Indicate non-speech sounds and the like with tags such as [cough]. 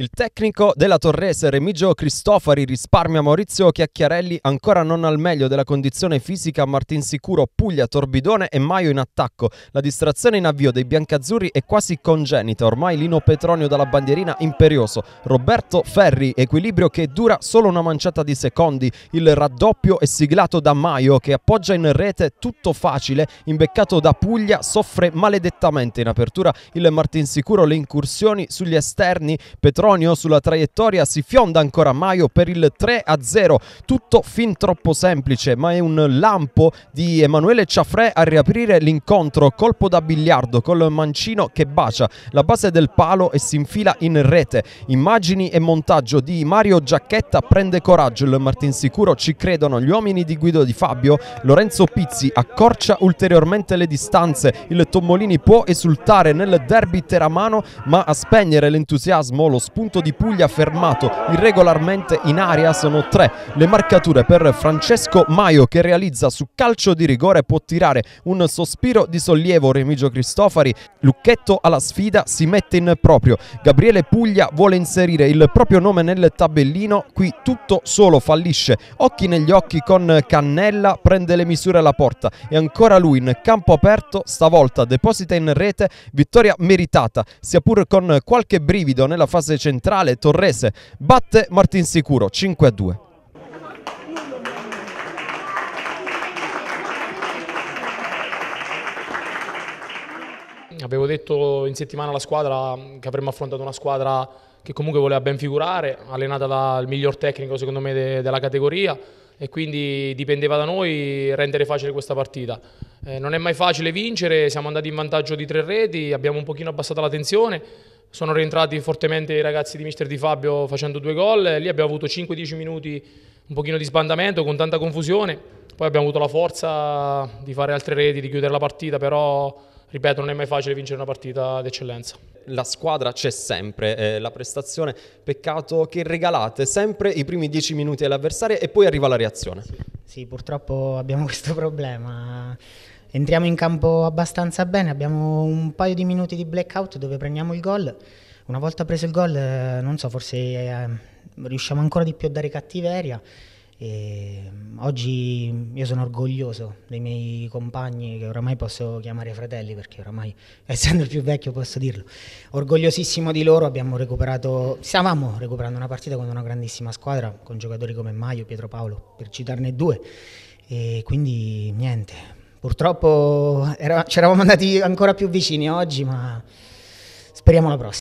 Il tecnico della Torres Remigio Cristofari risparmia Maurizio Chiacchiarelli ancora non al meglio della condizione fisica Martin Sicuro, Puglia, Torbidone e Maio in attacco. La distrazione in avvio dei biancazzurri è quasi congenita, ormai Lino Petronio dalla bandierina imperioso. Roberto Ferri, equilibrio che dura solo una manciata di secondi. Il raddoppio è siglato da Maio che appoggia in rete tutto facile, imbeccato da Puglia, soffre maledettamente in apertura il Martin Sicuro le incursioni sugli esterni. Petronio Petronio sulla traiettoria si fionda ancora Maio per il 3-0, tutto fin troppo semplice ma è un lampo di Emanuele Ciafrè a riaprire l'incontro, colpo da biliardo col mancino che bacia la base del palo e si infila in rete, immagini e montaggio di Mario Giacchetta prende coraggio, il Martin Sicuro ci credono gli uomini di Guido Di Fabio, Lorenzo Pizzi accorcia ulteriormente le distanze, il Tommolini può esultare nel derby teramano ma a spegnere l'entusiasmo lo spunto punto di Puglia fermato irregolarmente in aria sono tre. Le marcature per Francesco Maio che realizza su calcio di rigore può tirare un sospiro di sollievo Remigio Cristofari. Lucchetto alla sfida si mette in proprio. Gabriele Puglia vuole inserire il proprio nome nel tabellino. Qui tutto solo fallisce. Occhi negli occhi con Cannella prende le misure alla porta e ancora lui in campo aperto stavolta deposita in rete vittoria meritata sia pur con qualche brivido nella fase centrale Torrese batte Martin Sicuro 5 a 2. Avevo detto in settimana alla squadra che avremmo affrontato una squadra che comunque voleva ben figurare, allenata dal miglior tecnico secondo me de della categoria e quindi dipendeva da noi rendere facile questa partita. Eh, non è mai facile vincere, siamo andati in vantaggio di tre reti, abbiamo un pochino abbassato la tensione, sono rientrati fortemente i ragazzi di Mister Di Fabio facendo due gol, lì abbiamo avuto 5-10 minuti un pochino di sbandamento con tanta confusione, poi abbiamo avuto la forza di fare altre reti, di chiudere la partita, però ripeto non è mai facile vincere una partita d'eccellenza. La squadra c'è sempre, eh, la prestazione, peccato che regalate sempre i primi 10 minuti all'avversario e poi arriva la reazione. Sì. sì, purtroppo abbiamo [laughs] questo problema entriamo in campo abbastanza bene, abbiamo un paio di minuti di blackout dove prendiamo il gol. Una volta preso il gol, eh, non so, forse eh, riusciamo ancora di più a dare cattiveria. E mm, oggi io sono orgoglioso dei miei compagni che oramai posso chiamare fratelli perché oramai [laughs] essendo il più vecchio posso dirlo. Orgogliosissimo di loro abbiamo recuperato, stavamo recuperando una partita con una grandissima squadra con giocatori come Maio, Pietro Paolo, per citarne due. E quindi niente, Purtroppo era, ci eravamo andati ancora più vicini oggi, ma speriamo la prossima.